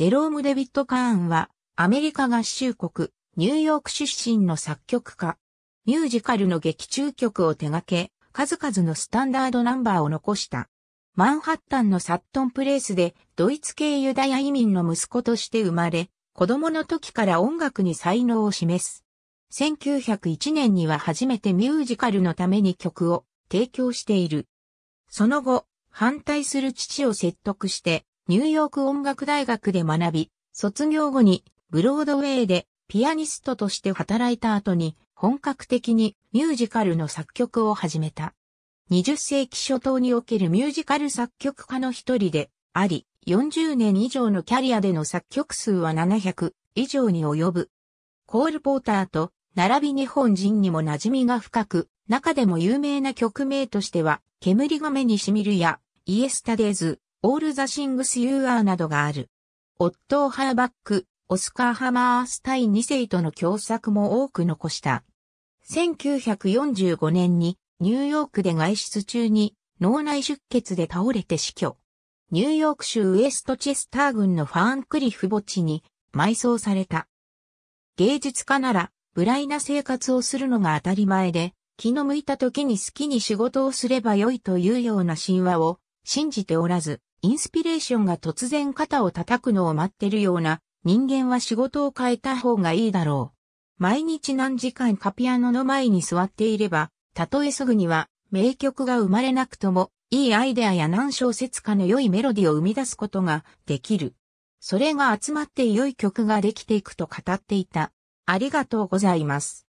ジェローム・デビッド・カーンは、アメリカ合衆国、ニューヨーク出身の作曲家。ミュージカルの劇中曲を手掛け、数々のスタンダードナンバーを残した。マンハッタンのサットンプレイスでドイツ系ユダヤ移民の息子として生まれ、子供の時から音楽に才能を示す。1901年には初めてミュージカルのために曲を提供している。その後、反対する父を説得してニューヨーク音楽大学で学び、卒業後にブロードウェイでピアニストとして働いた後に本格的にミュージカルの作曲を始めた。20世紀初頭におけるミュージカル作曲家の一人であり、40年以上のキャリアでの作曲数は700以上に及ぶ。コール・ポーターと並び日本人にも馴染みが深く、中でも有名な曲名としては、煙が目にしみるや、イエスタデイズ、オールザシングスユーアーなどがある。オットー・ハーバック、オスカー・ハマースタイ2世との共作も多く残した。1945年にニューヨークで外出中に脳内出血で倒れて死去。ニューヨーク州ウエストチェスター郡のファーンクリフ墓地に埋葬された。芸術家なら、無頼な生活をするのが当たり前で、気の向いた時に好きに仕事をすればよいというような神話を信じておらず、インスピレーションが突然肩を叩くのを待ってるような人間は仕事を変えた方がいいだろう。毎日何時間かピアノの前に座っていれば、たとえすぐには名曲が生まれなくとも、いいアイデアや何小節かの良いメロディを生み出すことができる。それが集まって良い曲ができていくと語っていた。ありがとうございます。